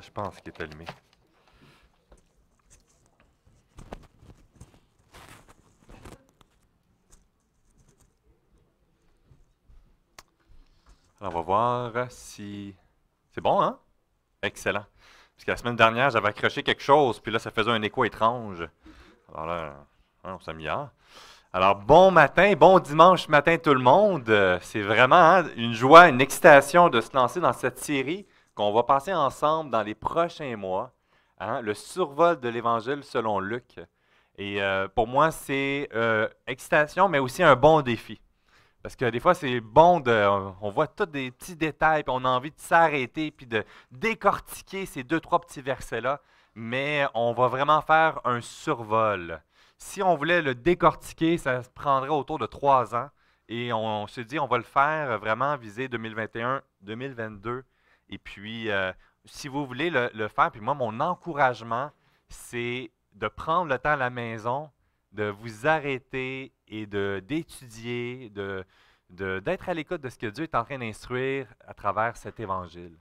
je pense qu'il est allumé. Alors, on va voir si... C'est bon, hein? Excellent. Parce que la semaine dernière, j'avais accroché quelque chose, puis là, ça faisait un écho étrange. Alors là, hein, on s'améliore. Alors, bon matin, bon dimanche matin tout le monde. Euh, c'est vraiment hein, une joie, une excitation de se lancer dans cette série qu'on va passer ensemble dans les prochains mois, hein, le survol de l'Évangile selon Luc. Et euh, pour moi, c'est euh, excitation, mais aussi un bon défi. Parce que des fois, c'est bon de. On voit tous des petits détails, puis on a envie de s'arrêter, puis de décortiquer ces deux, trois petits versets-là. Mais on va vraiment faire un survol. Si on voulait le décortiquer, ça prendrait autour de trois ans. Et on, on se dit, on va le faire vraiment viser 2021, 2022 et puis, euh, si vous voulez le, faire, puis moi, mon encouragement, c'est de prendre le temps à la maison, de vous arrêter et d'étudier, de, d'être à l'écoute de ce que Dieu est en train d'instruire à travers cet évangile.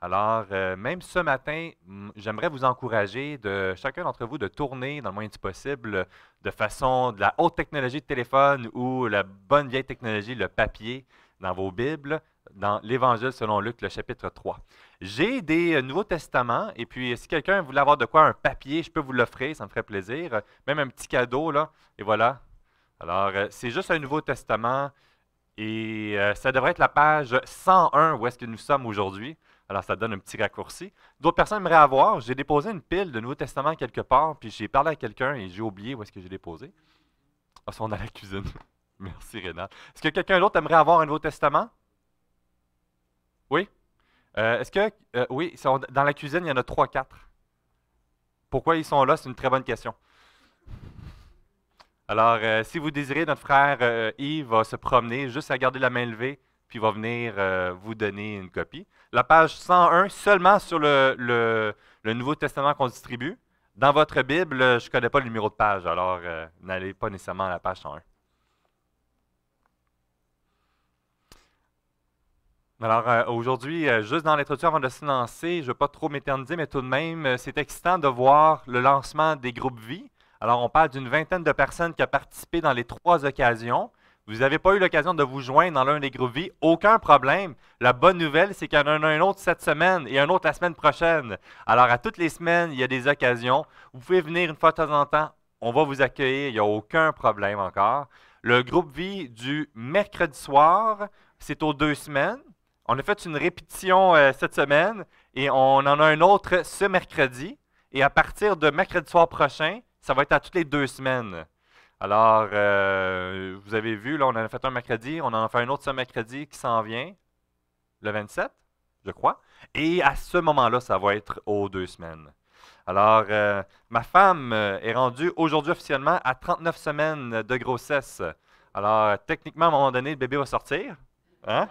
Alors, euh, même ce matin, j'aimerais vous encourager, de, chacun d'entre vous, de tourner dans le moyen du possible de façon de la haute technologie de téléphone ou la bonne vieille technologie, le papier, dans vos Bibles, dans l'Évangile selon Luc, le chapitre 3. J'ai des euh, Nouveaux Testaments, et puis euh, si quelqu'un voulait avoir de quoi, un papier, je peux vous l'offrir, ça me ferait plaisir. Euh, même un petit cadeau, là, et voilà. Alors, c'est juste un Nouveau Testament, et ça devrait être la page 101 où est-ce que nous sommes aujourd'hui. Alors, ça donne un petit raccourci. D'autres personnes aimeraient avoir. J'ai déposé une pile de Nouveau Testament quelque part, puis j'ai parlé à quelqu'un et j'ai oublié où est-ce que j'ai déposé. Ah, oh, sont dans la cuisine. Merci, Renat. Est-ce que quelqu'un d'autre aimerait avoir un Nouveau Testament? Oui? Euh, est-ce que. Euh, oui, dans la cuisine, il y en a 3 quatre. Pourquoi ils sont là? C'est une très bonne question. Alors, euh, si vous désirez, notre frère Yves va se promener juste à garder la main levée, puis va venir vous donner une copie. La page 101, seulement sur le, le Nouveau Testament qu'on distribue. Dans votre Bible, je ne connais pas le numéro de page, alors n'allez pas nécessairement à la page 101. Alors euh, aujourd'hui, euh, juste dans l'introduction avant de se lancer, je ne veux pas trop m'éterniser, mais tout de même, euh, c'est excitant de voir le lancement des groupes vie. Alors on parle d'une vingtaine de personnes qui ont participé dans les trois occasions. Vous n'avez pas eu l'occasion de vous joindre dans l'un des groupes vie, aucun problème. La bonne nouvelle, c'est qu'il y en a un, autre cette semaine et un autre la semaine prochaine. Alors à toutes les semaines, il y a des occasions. Vous pouvez venir une fois de temps en temps, on va vous accueillir, il n'y a aucun problème encore. Le groupe vie du mercredi soir, c'est aux deux semaines. On a fait une répétition euh, cette semaine et on en a une autre ce mercredi. Et à partir de mercredi soir prochain, ça va être à toutes les deux semaines. Alors, euh, vous avez vu, là, on en a fait un mercredi, on en a fait un autre ce mercredi qui s'en vient, le 27, je crois. Et à ce moment-là, ça va être aux deux semaines. Alors, euh, ma femme est rendue aujourd'hui officiellement à 39 semaines de grossesse. Alors, techniquement, à un moment donné, le bébé va sortir. Hein?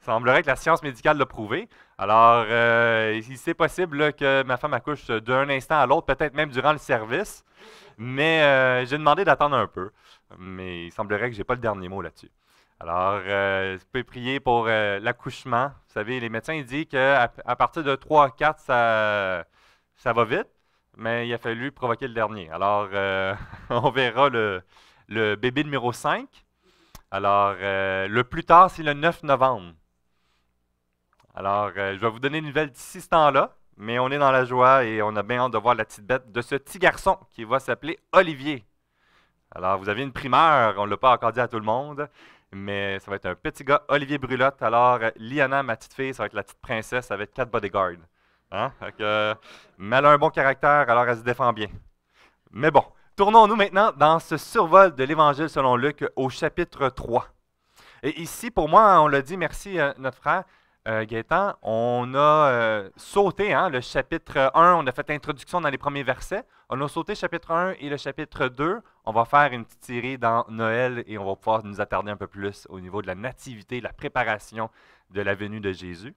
semblerait que la science médicale l'a prouvé. Alors, euh, c'est possible que ma femme accouche d'un instant à l'autre, peut-être même durant le service, mais euh, j'ai demandé d'attendre un peu. Mais il semblerait que je n'ai pas le dernier mot là-dessus. Alors, euh, je peux prier pour euh, l'accouchement. Vous savez, les médecins disent qu'à à partir de 3 4, ça, ça va vite, mais il a fallu provoquer le dernier. Alors, on verra le, le, bébé numéro 5. Alors, le plus tard, c'est le 9 novembre. Alors, euh, je vais vous donner une nouvelle d'ici ce temps-là, mais on est dans la joie et on a bien hâte de voir la petite bête de ce petit garçon qui va s'appeler Olivier. Alors, vous avez une primeur, on ne l'a pas encore dit à tout le monde, mais ça va être un petit gars, Olivier Brulotte. Alors, euh, Liana, ma petite fille, ça va être la petite princesse avec quatre bodyguards. Hein? mais elle euh, a un bon caractère, alors elle se défend bien. Mais bon, tournons-nous maintenant dans ce survol de l'Évangile selon Luc au chapitre 3. Et ici, pour moi, on l'a dit, merci notre frère, euh, Gaétan, on a euh, sauté hein, le chapitre 1, on a fait l'introduction dans les premiers versets. On a sauté chapitre 1 et le chapitre 2. On va faire une petite série dans Noël et on va pouvoir nous attarder un peu plus au niveau de la nativité, la préparation de la venue de Jésus.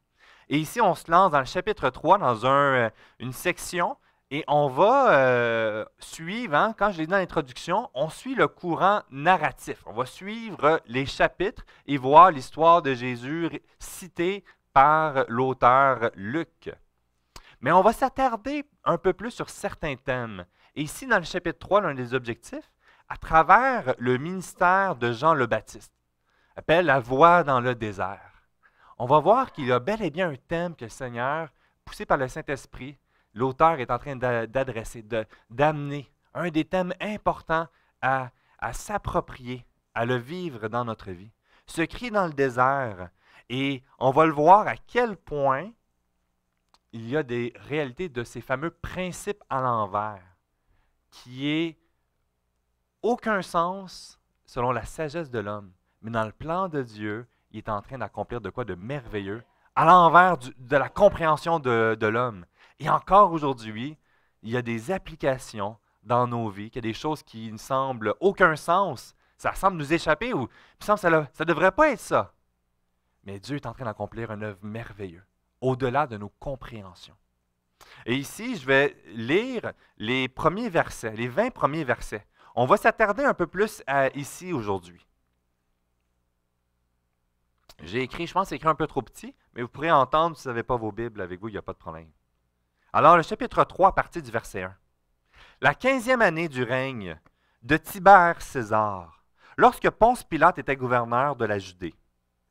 Et ici, on se lance dans le chapitre 3, dans un, euh, une section et on va euh, suivre, hein, quand je l'ai dit dans l'introduction, on suit le courant narratif. On va suivre les chapitres et voir l'histoire de Jésus citée par l'auteur Luc. Mais on va s'attarder un peu plus sur certains thèmes. Et ici, dans le chapitre 3, l'un des objectifs, à travers le ministère de Jean le Baptiste, appelle la voix dans le désert. On va voir qu'il y a bel et bien un thème que le Seigneur, poussé par le Saint-Esprit, l'auteur est en train d'adresser, d'amener un des thèmes importants à, s'approprier, à le vivre dans notre vie. Ce cri dans le désert, et on va le voir à quel point il y a des réalités de ces fameux principes à l'envers, qui est aucun sens selon la sagesse de l'homme, mais dans le plan de Dieu, il est en train d'accomplir de quoi de merveilleux, à l'envers de la compréhension de l'homme. Et encore aujourd'hui, il y a des applications dans nos vies, qu'il y a des choses qui ne semblent aucun sens, ça semble nous échapper ou ça ne devrait pas être ça. Mais Dieu est en train d'accomplir une œuvre merveilleuse, au-delà de nos compréhensions. Et ici, je vais lire les premiers versets, les 20 premiers versets. On va s'attarder un peu plus à ici aujourd'hui. J'ai écrit, je pense, c'est écrit un peu trop petit, mais vous pourrez entendre si vous n'avez pas vos Bibles avec vous, il n'y a pas de problème. Alors, le chapitre 3, partie du verset 1. La quinzième année du règne de Tibère César, lorsque Ponce Pilate était gouverneur de la Judée,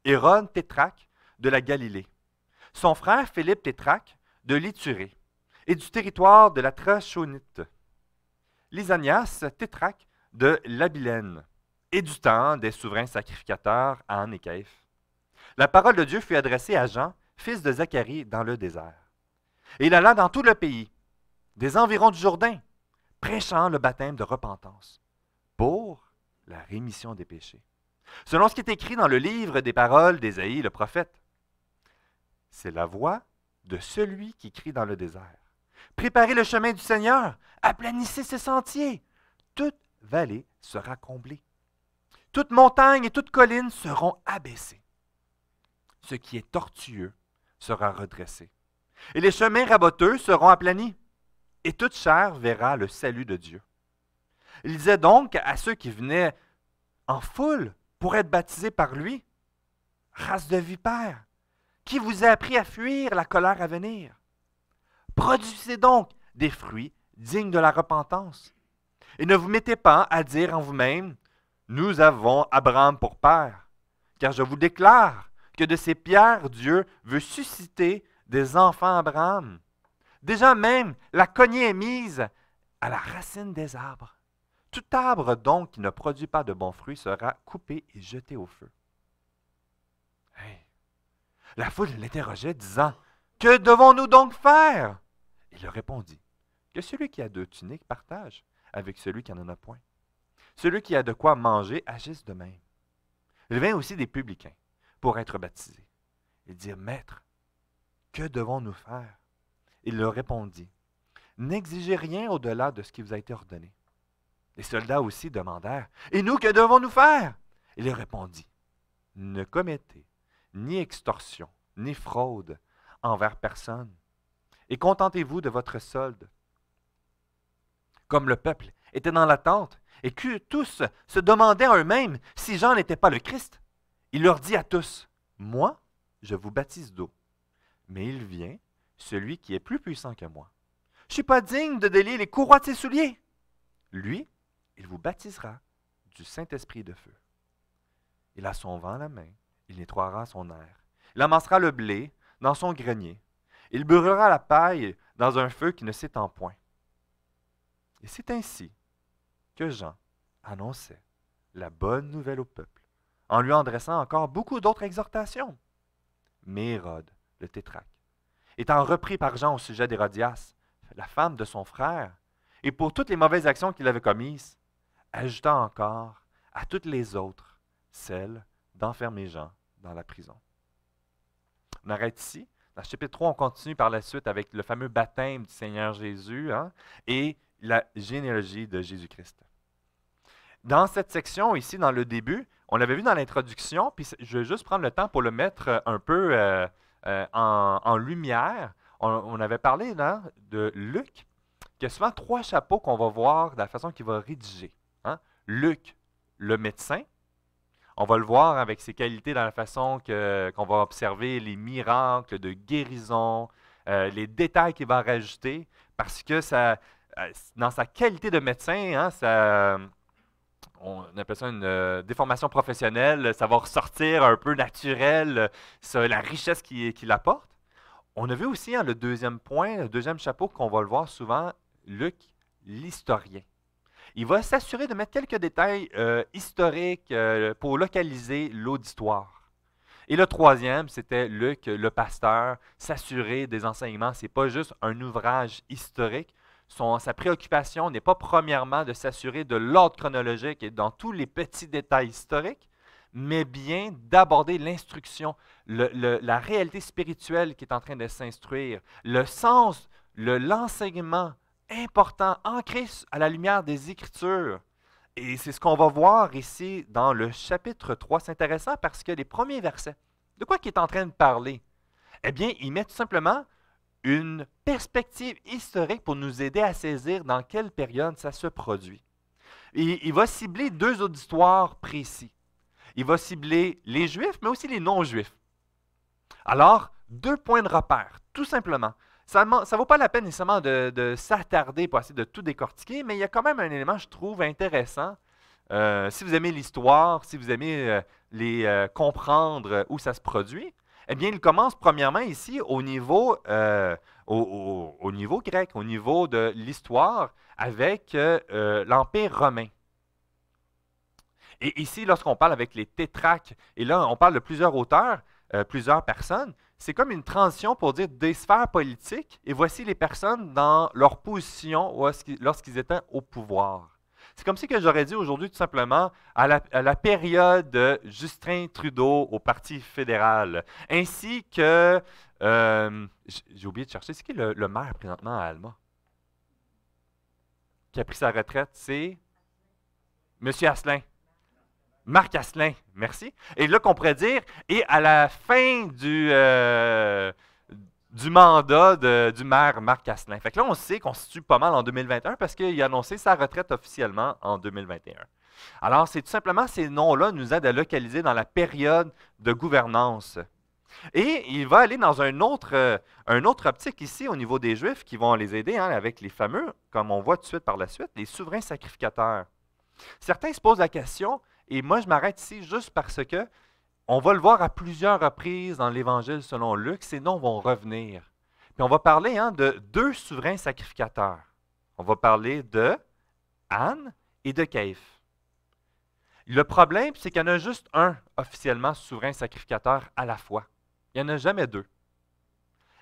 Hérode Tétraque de la Galilée, son frère Philippe Tétraque de l'Iturée et du territoire de la Trachonite, Lysanias Tétraque de l'Abilène et du temps des souverains sacrificateurs à écaïf La parole de Dieu fut adressée à Jean, fils de Zacharie, dans le désert. Et il alla dans tout le pays, des environs du Jourdain, prêchant le baptême de repentance pour la rémission des péchés. Selon ce qui est écrit dans le livre des paroles d'Ésaïe le prophète, c'est la voix de celui qui crie dans le désert. Préparez le chemin du Seigneur, aplanissez ses sentiers. Toute vallée sera comblée. Toute montagne et toute colline seront abaissées. Ce qui est tortueux sera redressé et les chemins raboteux seront aplanis, et toute chair verra le salut de Dieu. Il disait donc à ceux qui venaient en foule pour être baptisés par lui, Race de vipères, qui vous a appris à fuir la colère à venir? Produisez donc des fruits dignes de la repentance. Et ne vous mettez pas à dire en vous-même, Nous avons Abraham pour père, car je vous déclare que de ces pierres, Dieu veut susciter des enfants Abraham. Déjà même, la cognée est mise à la racine des arbres. Tout arbre donc qui ne produit pas de bons fruits sera coupé et jeté au feu. La foule l'interrogeait, disant, Que devons-nous donc faire? Il leur répondit, Que celui qui a deux tuniques partage avec celui qui n'en a point. Celui qui a de quoi manger agisse de même. Il vint aussi des publicains pour être baptisés. Ils dirent, Maître, que devons-nous faire? Il leur répondit, N'exigez rien au-delà de ce qui vous a été ordonné. Les soldats aussi demandèrent, Et nous, que devons-nous faire? Il leur répondit, Ne commettez ni extorsion, ni fraude envers personne, et contentez-vous de votre solde. Comme le peuple était dans l'attente, et que tous se demandaient à eux-mêmes si Jean n'était pas le Christ, il leur dit à tous, Moi, je vous baptise d'eau mais il vient, celui qui est plus puissant que moi. Je ne suis pas digne de délier les courroies de ses souliers. Lui, il vous baptisera du Saint-Esprit de feu. Il a son vent à la main, il nettoiera son air. Il amassera le blé dans son grenier. Il brûlera la paille dans un feu qui ne s'étend point. Et c'est ainsi que Jean annonçait la bonne nouvelle au peuple, en lui adressant encore beaucoup d'autres exhortations. Mais Hérode, le tétraque. Étant repris par Jean au sujet d'Hérodias, la femme de son frère, et pour toutes les mauvaises actions qu'il avait commises, ajoutant encore à toutes les autres celles d'enfermer Jean dans la prison. On arrête ici. Dans le chapitre 3, on continue par la suite avec le fameux baptême du Seigneur Jésus hein, et la généalogie de Jésus-Christ. Dans cette section, ici, dans le début, on l'avait vu dans l'introduction, puis je vais juste prendre le temps pour le mettre un peu euh, euh, en, lumière. On, avait parlé hein, de Luc, qui a souvent trois chapeaux qu'on va voir de la façon qu'il va rédiger. Hein. Luc, le médecin, on va le voir avec ses qualités dans la façon qu'on va observer les miracles de guérison, euh, les détails qu'il va rajouter, parce que ça, euh, dans sa qualité de médecin, hein, ça, on appelle ça une euh, déformation professionnelle, savoir sortir ressortir un peu naturel, ça, la richesse qu'il apporte. On a vu aussi hein, le deuxième point, le deuxième chapeau qu'on va le voir souvent, Luc, l'historien. Il va s'assurer de mettre quelques détails euh, historiques euh, pour localiser l'auditoire. Et le troisième, c'était Luc, le pasteur, s'assurer des enseignements. Ce n'est pas juste un ouvrage historique, sa préoccupation n'est pas premièrement de s'assurer de l'ordre chronologique et dans tous les petits détails historiques, mais bien d'aborder l'instruction, la réalité spirituelle qui est en train de s'instruire, le sens, l'enseignement important ancré à la lumière des Écritures. Et c'est ce qu'on va voir ici dans le chapitre 3. C'est intéressant parce que les premiers versets, de quoi qu'il est en train de parler? Eh bien, il met tout simplement une perspective historique pour nous aider à saisir dans quelle période ça se produit. il va cibler deux auditoires précis. Il va cibler les juifs, mais aussi les non-juifs. Alors, deux points de repère, tout simplement. Ça ne vaut pas la peine nécessairement de, s'attarder pour essayer de tout décortiquer, mais il y a quand même un élément, je trouve, intéressant. Euh, si vous aimez l'histoire, si vous aimez euh, les euh, comprendre où ça se produit, eh bien, il commence premièrement ici au niveau, euh, au, niveau grec, au niveau de l'histoire avec euh, euh, l'Empire romain. Et ici, lorsqu'on parle avec les tétraques, et là, on parle de plusieurs auteurs, plusieurs personnes, c'est comme une transition pour dire des sphères politiques, et voici les personnes dans leur position lorsqu'ils étaient au pouvoir. C'est comme si que j'aurais dit aujourd'hui tout simplement à la, période de Justin Trudeau au Parti fédéral, ainsi que euh, j'ai oublié de chercher, c'est qui le, maire présentement à Alma qui a pris sa retraite, c'est Monsieur Asselin. Marc Asselin, merci. Et là qu'on pourrait dire, et à la fin du euh, du mandat du maire Marc Asselin. Fait que là, on sait qu'on se situe pas mal en 2021 parce qu'il a annoncé sa retraite officiellement en 2021. Alors, c'est tout simplement ces noms-là nous aident à localiser dans la période de gouvernance. Et il va aller dans un autre, euh, un autre optique ici au niveau des Juifs qui vont les aider hein, avec les fameux, comme on voit tout de suite par la suite, les souverains sacrificateurs. Certains se posent la question, et moi je m'arrête ici juste parce que on va le voir à plusieurs reprises dans l'Évangile selon Luc. Ces noms vont revenir. Puis on va parler hein, de deux souverains sacrificateurs. On va parler de Anne et de Caïphe. Le problème, c'est qu'il y en a juste un officiellement souverain sacrificateur à la fois. Il n'y en a jamais deux.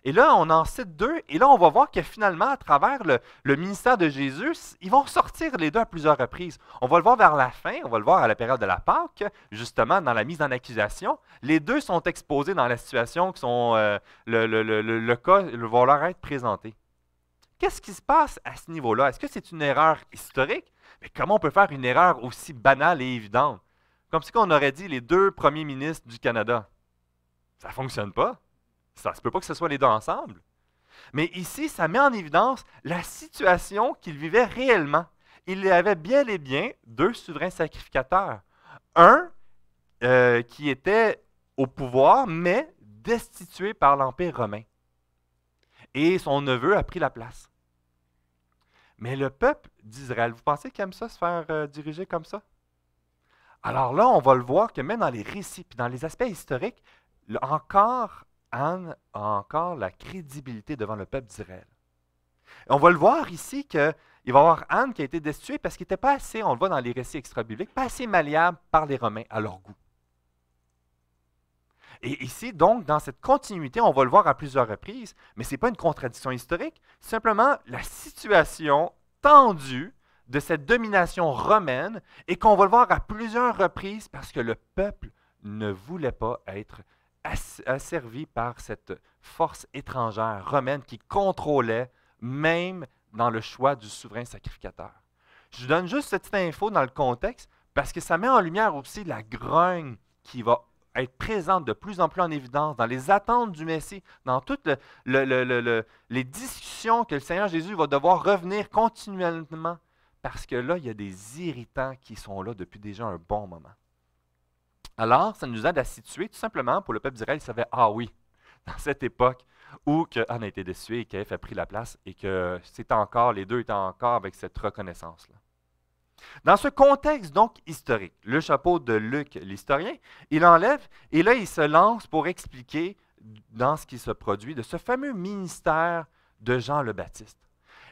Et là, on en cite deux, et là, on va voir que finalement, à travers le, ministère de Jésus, ils vont sortir les deux à plusieurs reprises. On va le voir vers la fin, on va le voir à la période de la Pâque, justement, dans la mise en accusation. Les deux sont exposés dans la situation que sont euh, le, le, le, cas va leur être présenté. Qu'est-ce qui se passe à ce niveau-là? Est-ce que c'est une erreur historique? Mais comment on peut faire une erreur aussi banale et évidente? Comme si qu'on aurait dit les deux premiers ministres du Canada. Ça ne fonctionne pas. Ça ne peut pas que ce soit les deux ensemble. Mais ici, ça met en évidence la situation qu'il vivait réellement. Il avait bien les biens deux souverains sacrificateurs. Un euh, qui était au pouvoir, mais destitué par l'Empire romain. Et son neveu a pris la place. Mais le peuple d'Israël, vous pensez qu'il aime ça se faire euh, diriger comme ça? Alors là, on va le voir que même dans les récits, puis dans les aspects historiques, encore Anne a encore la crédibilité devant le peuple d'Israël. On va le voir ici qu'il va y avoir Anne qui a été destituée parce qu'il n'était pas assez, on le voit dans les récits extra-bibliques, pas assez malléable par les Romains à leur goût. Et ici, donc, dans cette continuité, on va le voir à plusieurs reprises, mais ce n'est pas une contradiction historique, simplement la situation tendue de cette domination romaine et qu'on va le voir à plusieurs reprises parce que le peuple ne voulait pas être asservi par cette force étrangère romaine qui contrôlait même dans le choix du souverain sacrificateur. Je donne juste cette petite info dans le contexte parce que ça met en lumière aussi la grogne qui va être présente de plus en plus en évidence dans les attentes du Messie, dans toutes les discussions que le Seigneur Jésus va devoir revenir continuellement, parce que là, il y a des irritants qui sont là depuis déjà un bon moment. Alors, ça nous aide à situer tout simplement pour le peuple d'Israël, il savait Ah oui, dans cette époque où que a été déçu et qu'Ef a pris la place et que c'est encore, les deux étaient encore avec cette reconnaissance-là. Dans ce contexte donc historique, le chapeau de Luc, l'historien, il enlève et là il se lance pour expliquer dans ce qui se produit de ce fameux ministère de Jean le Baptiste.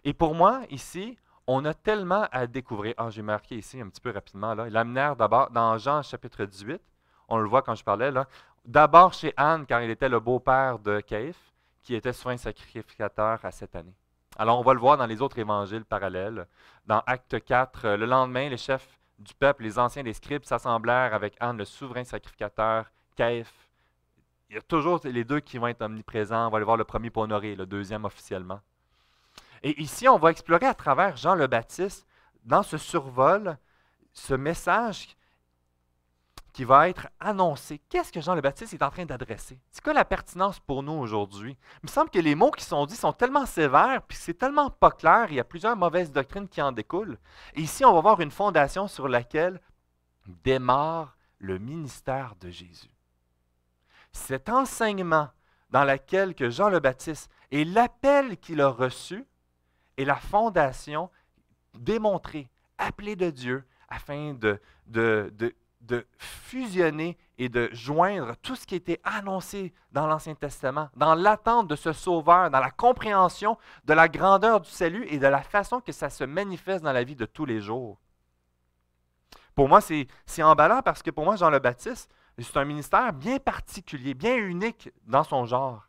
Et pour moi, ici, on a tellement à découvrir. Ah, j'ai marqué ici un petit peu rapidement, là. Il d'abord dans Jean chapitre 18, on le voit quand je parlais, là. D'abord chez Anne, car il était le beau-père de Caïphe, qui était souverain sacrificateur à cette année. Alors, on va le voir dans les autres évangiles parallèles. Dans Acte 4, euh, le lendemain, les chefs du peuple, les anciens des scribes, s'assemblèrent avec Anne, le souverain sacrificateur, Caïphe. Il y a toujours les deux qui vont être omniprésents. On va aller voir le premier pour honorer, le deuxième officiellement. Et ici, on va explorer à travers Jean le Baptiste, dans ce survol, ce message qui va être annoncé. Qu'est-ce que Jean le Baptiste est en train d'adresser? C'est quoi la pertinence pour nous aujourd'hui? Il me semble que les mots qui sont dits sont tellement sévères, puis c'est tellement pas clair, il y a plusieurs mauvaises doctrines qui en découlent. ici, on va voir une fondation sur laquelle démarre le ministère de Jésus. Cet enseignement dans lequel que Jean le Baptiste et l'appel qu'il a reçu est la fondation démontrée, appelée de Dieu, afin de, de de fusionner et de joindre tout ce qui était annoncé dans l'Ancien Testament, dans l'attente de ce Sauveur, dans la compréhension de la grandeur du salut et de la façon que ça se manifeste dans la vie de tous les jours. Pour moi, c'est emballant parce que pour moi, Jean le Baptiste, c'est un ministère bien particulier, bien unique dans son genre.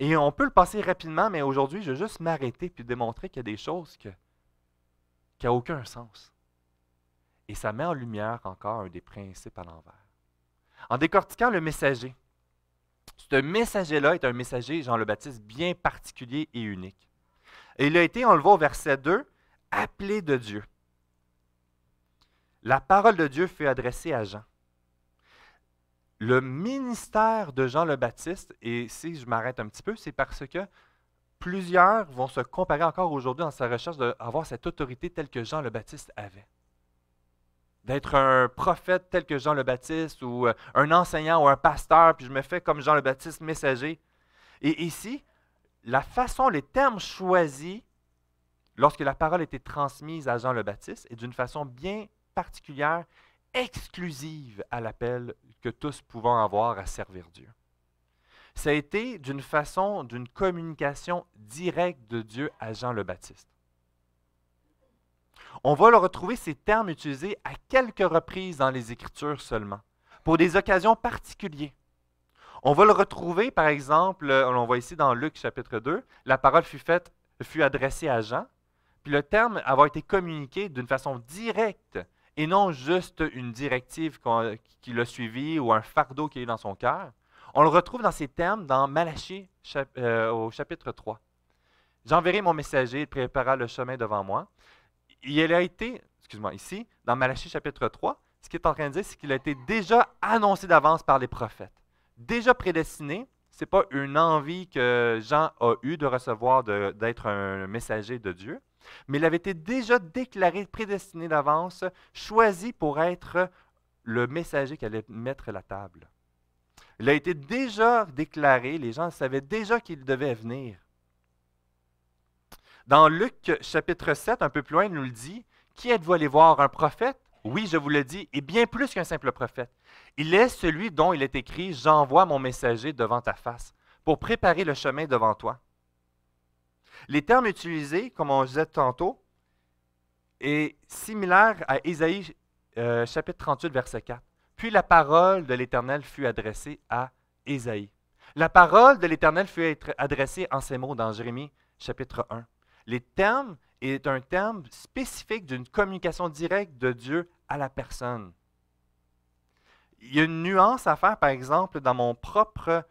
Et on peut le passer rapidement, mais aujourd'hui, je vais juste m'arrêter puis démontrer qu'il y a des choses qui n'ont aucun sens. Et ça met en lumière encore un des principes à l'envers. En décortiquant le messager, ce messager-là est un messager, Jean le Baptiste, bien particulier et unique. Et il a été, on le voit au verset 2, appelé de Dieu. La parole de Dieu fut adressée à Jean. Le ministère de Jean le Baptiste, et si je m'arrête un petit peu, c'est parce que plusieurs vont se comparer encore aujourd'hui dans sa recherche d'avoir cette autorité telle que Jean le Baptiste avait d'être un prophète tel que Jean le Baptiste ou euh, un enseignant ou un pasteur, puis je me fais comme Jean le Baptiste messager. Et ici, la façon, les termes choisis lorsque la parole était transmise à Jean le Baptiste est d'une façon bien particulière, exclusive à l'appel que tous pouvant avoir à servir Dieu. Ça a été d'une façon, d'une communication directe de Dieu à Jean le Baptiste. On va le retrouver ces termes utilisés à quelques reprises dans les Écritures seulement, pour des occasions particulières. On va le retrouver, par exemple, euh, on voit ici dans Luc chapitre 2, la parole fut, faite, fut adressée à Jean, puis le terme avoir été communiqué d'une façon directe et non juste une directive qui l'a suivi ou un fardeau qui est dans son cœur. On le retrouve dans ces termes dans Malachie euh, au chapitre 3. J'enverrai mon messager, il préparera le chemin devant moi il a été, excuse-moi, ici, dans Malachie chapitre 3, ce qu'il est en train de dire, c'est qu'il a été déjà annoncé d'avance par les prophètes. Déjà prédestiné, ce n'est pas une envie que Jean a eue de recevoir, d'être un messager de Dieu, mais il avait été déjà déclaré prédestiné d'avance, choisi pour être le messager qui allait mettre la table. Il a été déjà déclaré, les gens savaient déjà qu'il devait venir. Dans Luc chapitre 7, un peu plus loin, il nous le dit, qui êtes-vous allé voir un prophète Oui, je vous le dis, et bien plus qu'un simple prophète. Il est celui dont il est écrit, j'envoie mon messager devant ta face pour préparer le chemin devant toi. Les termes utilisés, comme on disait tantôt, est similaire à Ésaïe euh, chapitre 38, verset 4. Puis la parole de l'Éternel fut adressée à Ésaïe. La parole de l'Éternel fut adressée en ces mots dans Jérémie chapitre 1. Les termes est un terme spécifique d'une communication directe de Dieu à la personne. Il y a une nuance à faire, par exemple, dans mon propre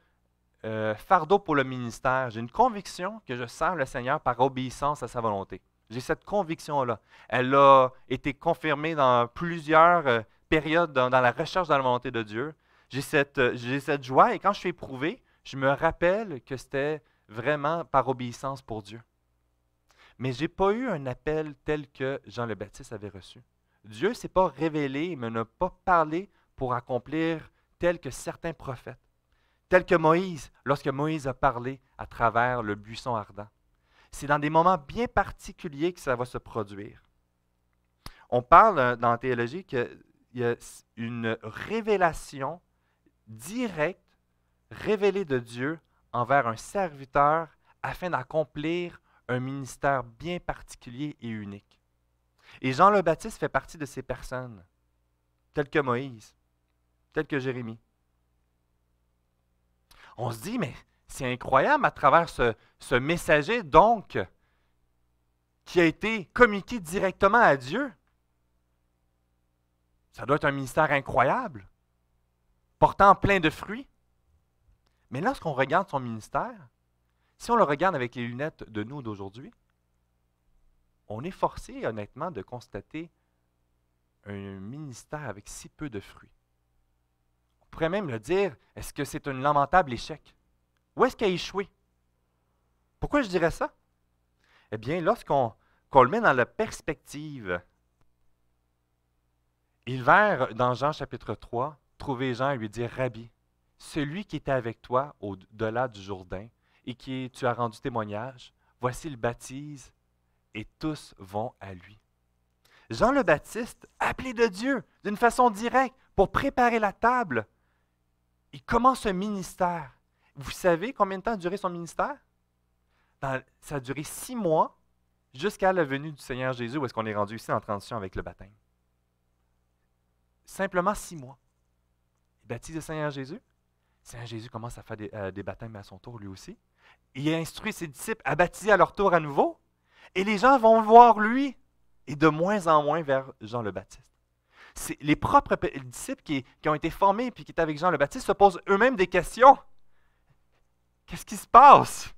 euh, fardeau pour le ministère. J'ai une conviction que je sers le Seigneur par obéissance à sa volonté. J'ai cette conviction-là. Elle a été confirmée dans plusieurs euh, périodes dans, la recherche de la volonté de Dieu. J'ai cette, euh, j'ai cette joie et quand je suis éprouvé, je me rappelle que c'était vraiment par obéissance pour Dieu. Mais je n'ai pas eu un appel tel que Jean le Baptiste avait reçu. Dieu ne s'est pas révélé, mais n'a pas parlé pour accomplir tel que certains prophètes, tel que Moïse, lorsque Moïse a parlé à travers le buisson ardent. C'est dans des moments bien particuliers que ça va se produire. On parle euh, dans la théologie qu'il y a une révélation directe, révélée de Dieu envers un serviteur afin d'accomplir un ministère bien particulier et unique. Et Jean le Baptiste fait partie de ces personnes, telles que Moïse, telles que Jérémie. On se dit, mais c'est incroyable à travers ce, ce, messager, donc, qui a été communiqué directement à Dieu. Ça doit être un ministère incroyable, portant plein de fruits. Mais lorsqu'on regarde son ministère, si on le regarde avec les lunettes de nous d'aujourd'hui, on est forcé honnêtement de constater un ministère avec si peu de fruits. On pourrait même le dire, est-ce que c'est un lamentable échec? Où est-ce qu'il a échoué? Pourquoi je dirais ça? Eh bien, lorsqu'on le met dans la perspective, il va dans Jean chapitre 3, trouver Jean et lui dire, Rabbi, celui qui était avec toi au-delà du Jourdain, et qui tu as rendu témoignage. Voici, le baptise et tous vont à lui. Jean le Baptiste, appelé de Dieu d'une façon directe pour préparer la table, il commence un ministère. Vous savez combien de temps a duré son ministère? ça a duré six mois jusqu'à la venue du Seigneur Jésus, où est-ce qu'on est rendu ici en transition avec le baptême. Simplement six mois. Il baptise le Seigneur Jésus. Le Seigneur Jésus commence à faire des baptêmes à son tour lui aussi il a instruit ses disciples à baptiser à leur tour à nouveau, et les gens vont voir lui, et de moins en moins vers Jean le Baptiste. les propres disciples qui, ont été formés et qui étaient avec Jean le Baptiste se posent eux-mêmes des questions. Qu'est-ce qui se passe?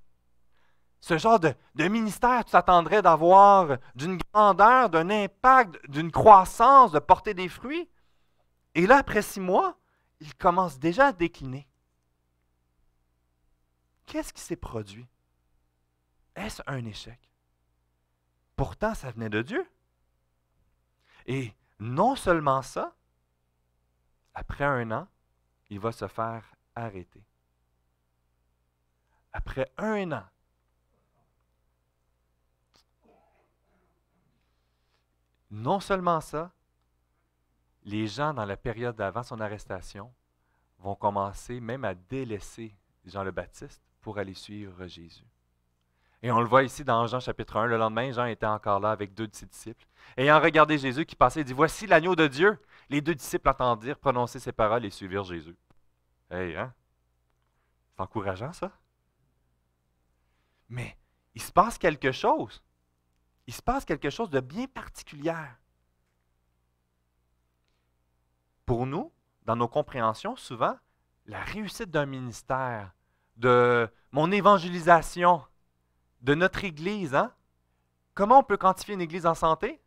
Ce genre de, de ministère, tu t'attendrais d'avoir d'une grandeur, d'un impact, d'une croissance, de porter des fruits. Et là, après six mois, il commence déjà à décliner. Qu'est-ce qui s'est produit? Est-ce un échec? Pourtant, ça venait de Dieu. Et non seulement ça, après un an, il va se faire arrêter. Après un an, non seulement ça, les gens dans la période avant son arrestation vont commencer même à délaisser Jean le Baptiste pour aller suivre euh, Jésus. Et on le voit ici dans Jean chapitre 1. Le lendemain, Jean était encore là avec deux de ses disciples. Ayant regardé Jésus qui passait, il dit Voici l'agneau de Dieu. Les deux disciples entendirent prononcer ces paroles et suivirent Jésus. Hey, hein? C'est encourageant, ça? Mais il se passe quelque chose. Il se passe quelque chose de bien particulier. Pour nous, dans nos compréhensions, souvent, la réussite d'un ministère, de mon évangélisation, de notre Église. Hein? Comment on peut quantifier une Église en santé?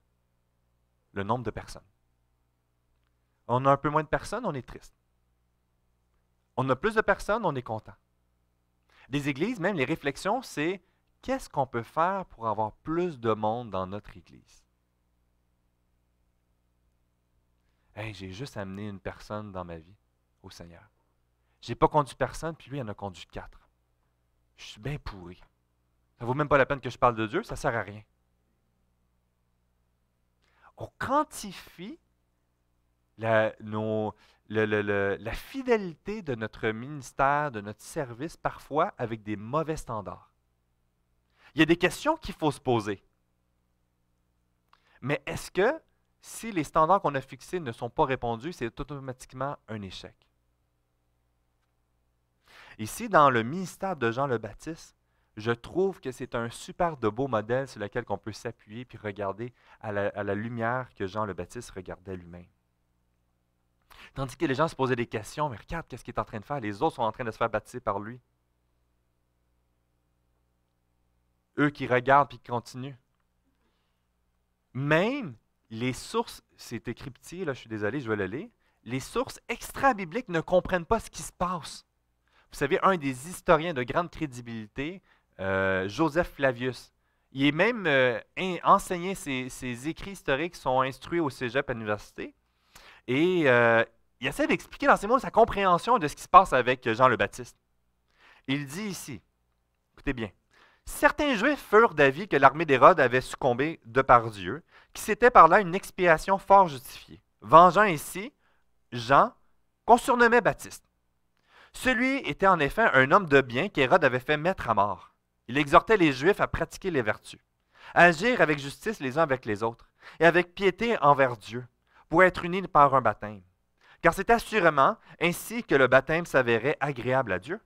Le nombre de personnes. On a un peu moins de personnes, on est triste. On a plus de personnes, on est content. Des églises, même les réflexions, c'est qu'est-ce qu'on peut faire pour avoir plus de monde dans notre église? et j'ai juste amené une personne dans ma vie au Seigneur n'ai pas conduit personne, puis lui, il en a conduit quatre. Je suis bien pourri. Ça vaut même pas la peine que je parle de Dieu, ça sert à rien. On quantifie la, la fidélité de notre ministère, de notre service, parfois avec des mauvais standards. Il y a des questions qu'il faut se poser. Mais est-ce que si les standards qu'on a fixés ne sont pas répondus, c'est automatiquement un échec? Ici, dans le ministère de Jean le Baptiste, je trouve que c'est un super de beau modèle sur lequel on peut s'appuyer puis regarder à la, lumière que Jean le Baptiste regardait lui-même. Tandis que les gens se posaient des questions, mais regarde, qu'est-ce qu'il est en train de faire? Les autres sont en train de se faire baptiser par lui. Eux qui regardent puis qui continuent. Même les sources, c'est écrit petit, je suis désolé, je vais le lire, les sources extra-bibliques ne comprennent pas ce qui se passe. Vous savez, un des historiens de grande crédibilité, euh, Joseph Flavius. Il est même euh, enseigné, ses, écrits historiques sont instruits au cégep à l'université. Et euh, il essaie d'expliquer dans ses mots sa compréhension de ce qui se passe avec Jean le Baptiste. Il dit ici, écoutez bien, certains Juifs furent d'avis que l'armée d'Hérode avait succombé de par Dieu, qui c'était par là une expiation fort justifiée, vengeant ainsi Jean, qu'on surnommait Baptiste. Celui était en effet un homme de bien qu'Hérode avait fait mettre à mort. Il exhortait les Juifs à pratiquer les vertus, à agir avec justice les uns avec les autres, et avec piété envers Dieu, pour être unis par un baptême. Car c'est assurément ainsi que le baptême s'avérait agréable à Dieu.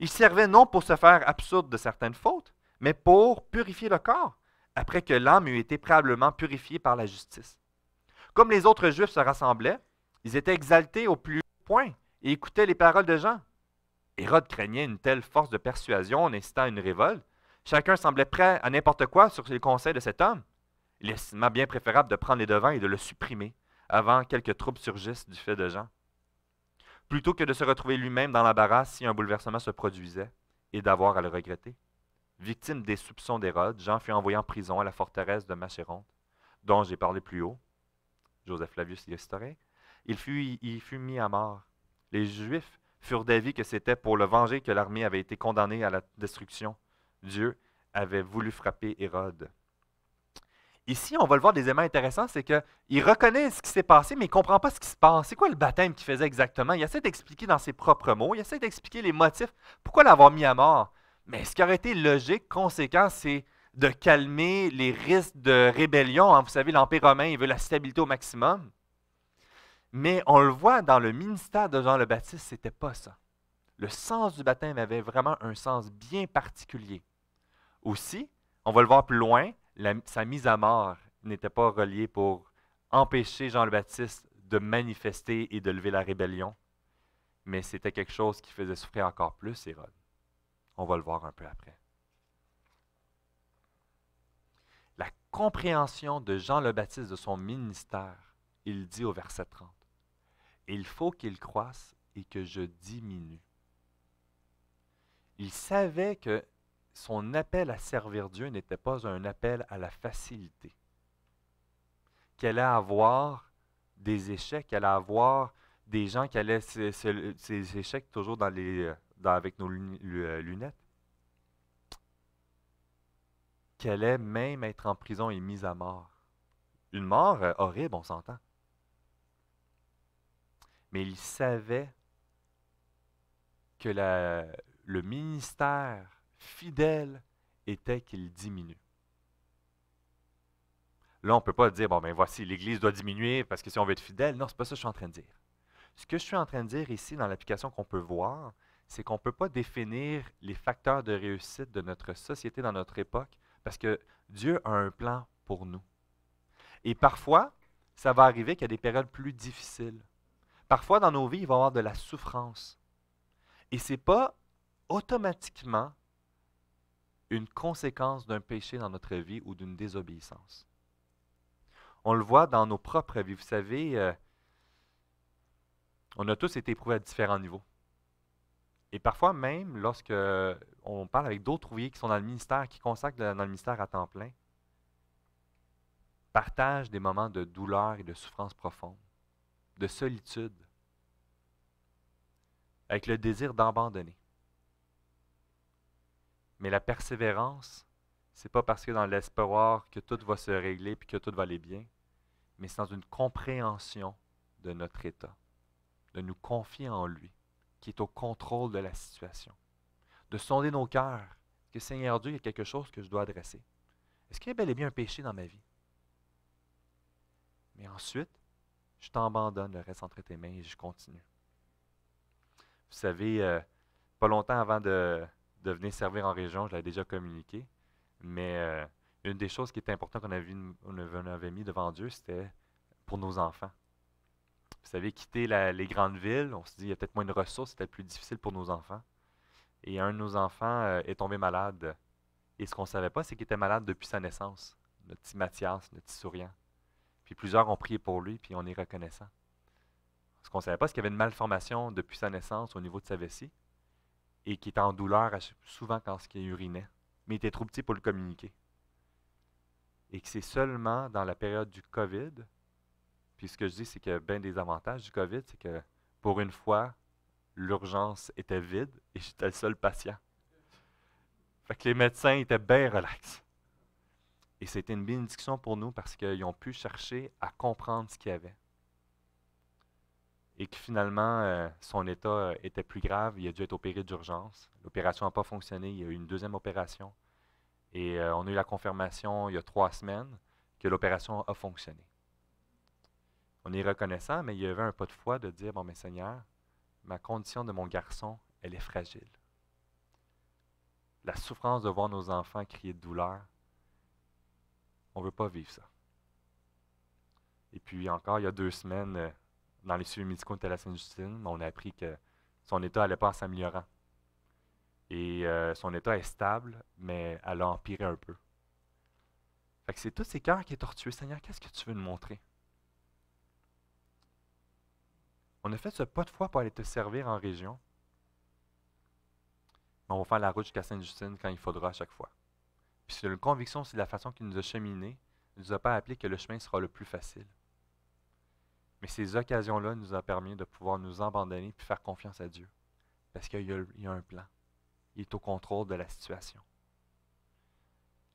Il servait non pour se faire absurde de certaines fautes, mais pour purifier le corps, après que l'âme eût été probablement purifiée par la justice. Comme les autres Juifs se rassemblaient, ils étaient exaltés au plus haut point écoutait les paroles de Jean. Hérode craignait une telle force de persuasion en incitant une révolte. Chacun semblait prêt à n'importe quoi sur les conseils de cet homme. Il estima bien préférable de prendre les devants et de le supprimer avant quelques troubles surgissent du fait de Jean. Plutôt que de se retrouver lui-même dans la l'embarras si un bouleversement se produisait et d'avoir à le regretter. Victime des soupçons d'Hérode, Jean fut envoyé en prison à la forteresse de Machéronte, dont j'ai parlé plus haut, Joseph Flavius y Il fut, il fut mis à mort les Juifs furent d'avis que c'était pour le venger que l'armée avait été condamnée à la destruction. Dieu avait voulu frapper Hérode. Ici, on va le voir des éléments intéressants, c'est qu'il reconnaît ce qui s'est passé, mais il ne comprend pas ce qui se passe. C'est quoi le baptême qu'il faisait exactement? Il essaie d'expliquer dans ses propres mots, il essaie d'expliquer les motifs, pourquoi l'avoir mis à mort. Mais ce qui aurait été logique, conséquent, c'est de calmer les risques de rébellion. Hein. Vous savez, l'Empire romain, il veut la stabilité au maximum. Mais on le voit dans le ministère de Jean le Baptiste, n'était pas ça. Le sens du baptême avait vraiment un sens bien particulier. Aussi, on va le voir plus loin, sa mise à mort n'était pas reliée pour empêcher Jean le Baptiste de manifester et de lever la rébellion, mais c'était quelque chose qui faisait souffrir encore plus Hérode. On va le voir un peu après. La compréhension de Jean le Baptiste de son ministère, il dit au verset 30. Il faut qu'il croisse et que je diminue. Il savait que son appel à servir Dieu n'était pas un appel à la facilité, qu'elle à avoir des échecs, qu'elle à avoir des gens qui allaient ces échecs toujours dans avec nos euh, lunettes, qu'elle allait même être en prison et mise à mort. Une mort euh, horrible, on s'entend mais il savait que le ministère fidèle était qu'il diminue. Là, on ne peut pas dire, bon, ben voici, l'Église doit diminuer parce que si on veut être fidèle. Non, ce n'est pas ça que je suis en train de dire. Ce que je suis en train de dire ici dans l'application qu'on peut voir, c'est qu'on ne peut pas définir les facteurs de réussite de notre société dans notre époque parce que Dieu a un plan pour nous. Et parfois, ça va arriver qu'il y a des périodes plus difficiles. Parfois, dans nos vies, il va y avoir de la souffrance. Et ce n'est pas automatiquement une conséquence d'un péché dans notre vie ou d'une désobéissance. On le voit dans nos propres vies. Vous savez, euh, on a tous été éprouvés à différents niveaux. Et parfois même, lorsque euh, on parle avec d'autres ouvriers qui sont dans le ministère, qui consacrent dans le ministère à temps plein, partagent des moments de douleur et de souffrance profonde de solitude, avec le désir d'abandonner. Mais la persévérance, c'est pas parce que dans l'espoir que tout va se régler et que tout va aller bien, mais c'est dans une compréhension de notre état, de nous confier en lui, qui est au contrôle de la situation, de sonder nos cœurs, que Seigneur Dieu, il y a quelque chose que je dois adresser. Est-ce qu'il y a bel et bien un péché dans ma vie? Mais ensuite, je t'abandonne le reste entre tes mains et je continue. Vous savez, euh, pas longtemps avant de, venir servir en région, je l'avais déjà communiqué, mais euh, une des choses qui était importante qu'on avait, mis devant Dieu, c'était pour nos enfants. Vous savez, quitter les grandes villes, on se dit, il y a peut-être moins de ressources, c'est plus difficile pour nos enfants. Et un de nos enfants euh, est tombé malade. Et ce qu'on ne savait pas, c'est qu'il était malade depuis sa naissance. Notre petit Mathias, notre petit souriant. Puis plusieurs ont prié pour lui, puis on est reconnaissant. Parce qu'on ne savait pas, c'est qu'il y avait une malformation depuis sa naissance au niveau de sa vessie et qu'il était en douleur souvent quand il urinait, mais il était trop petit pour le communiquer. Et que c'est seulement dans la période du COVID, puis ce que je dis, c'est que bien des avantages du COVID, c'est que pour une fois, l'urgence était vide et j'étais le seul patient. Fait que les médecins étaient bien relaxés. Et c'était une bénédiction pour nous parce qu'ils ont pu chercher à comprendre ce qu'il y avait. Et que finalement, euh, son état euh, était plus grave, il a dû être opéré d'urgence. L'opération n'a pas fonctionné, il y a eu une deuxième opération. Et euh, on a eu la confirmation il y a trois semaines que l'opération a fonctionné. On est reconnaissant, mais il y avait un pas de foi de dire, bon, mais Seigneur, ma condition de mon garçon, elle est fragile. La souffrance de voir nos enfants crier de douleur, on ne veut pas vivre ça. Et puis encore, il y a deux semaines, euh, dans les suivis médicaux, on était à la Sainte-Justine, ben, on a appris que son état n'allait pas en s'améliorant. Et euh, son état est stable, mais elle a empiré un peu. c'est tous ces cœurs qui est tortueux. Seigneur, qu'est-ce que tu veux nous montrer? On a fait ce pas de foi pour aller te servir en région. Mais on va faire la route jusqu'à Sainte-Justine quand il faudra à chaque fois. Puis une conviction, c'est la façon qu'il nous a cheminé. ne nous a pas appelé que le chemin sera le plus facile. Mais ces occasions-là nous ont permis de pouvoir nous abandonner puis faire confiance à Dieu. Parce qu'il y, a un plan. Il est au contrôle de la situation.